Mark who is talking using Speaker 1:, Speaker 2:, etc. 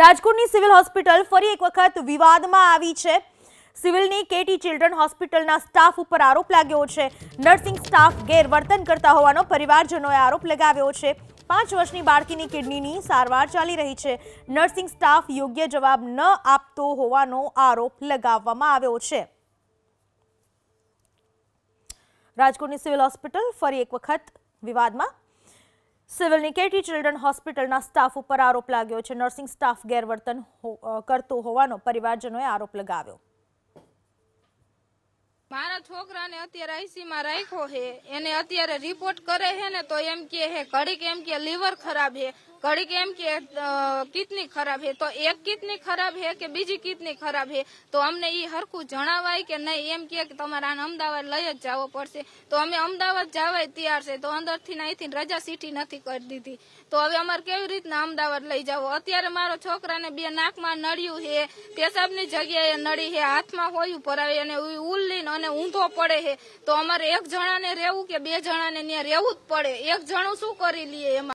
Speaker 1: રાજકોટની civil hospital ફરી એક વખત વિવાદમાં આવી છે સિવિલની કેટી ચિલ્ડ્રન હોસ્પિટલના સ્ટાફ ઉપર આરોપ લાગ્યો છે નર્સિંગ સ્ટાફ ગેરવર્તન કરતા હોવાનો પરિવારજનોએ આરોપ લગાવ્યો છે પાંચ વર્ષની બાળકીની કિડનીની સારવાર ચાલી રહી છે નર્સિંગ સ્ટાફ યોગ્ય જવાબ ન આપતો હોવાનો આરોપ લગાવવામાં આવ્યો છે રાજકોટની સિવિલ હોસ્પિટલ ફરી એક વખત વિવાદમાં સિવિલની કેટી ચિલ્ડ્રન હોસ્પિટલના સ્ટાફ ઉપર આરોપ લાગ્યો છે નર્સિંગ સ્ટાફ ગેરવર્તન કરતો હોવાનો પરિવારજનોએ આરોપ લગાવ્યો
Speaker 2: મારા છોકરાને અત્યારે આઈસીમાં રાખ્યો હે એને અત્યારે રિપોર્ટ કરે છે ને તો એમ કે હે ઘડીક એમ કે લીવર ખરાબ હે ઘड़ी કેમ કે કિતની ખરાબ હે તો એક કિતની ખરાબ खराब કે બીજી કિતની ખરાબ છે તો અમને એ હરખું જણાવાય કે નહીં એમ કે તમારે આને અમદાવાદ લઈ જ જવો પડશે તો અમે અમદાવાદ જવાય તૈયાર છે તો અંદરથી અહીંથી રજા સીટી નથી કરી દીધી તો હવે અમારે કેવી રીતના અમદાવાદ લઈ જાવ અત્યારે મારો છોકરાને બે નાકમાં નડ્યું છે પેશાબની જગ્યાએ નડી હે હાથમાં હોયું ભરાવે અને ઉલ્લીન અને ઊંધો પડે હે તો અમારે એક જણાને રહેવું કે બે જણાને ત્યાં રહેવું જ પડે એક જણું શું કરી લઈએ એમાં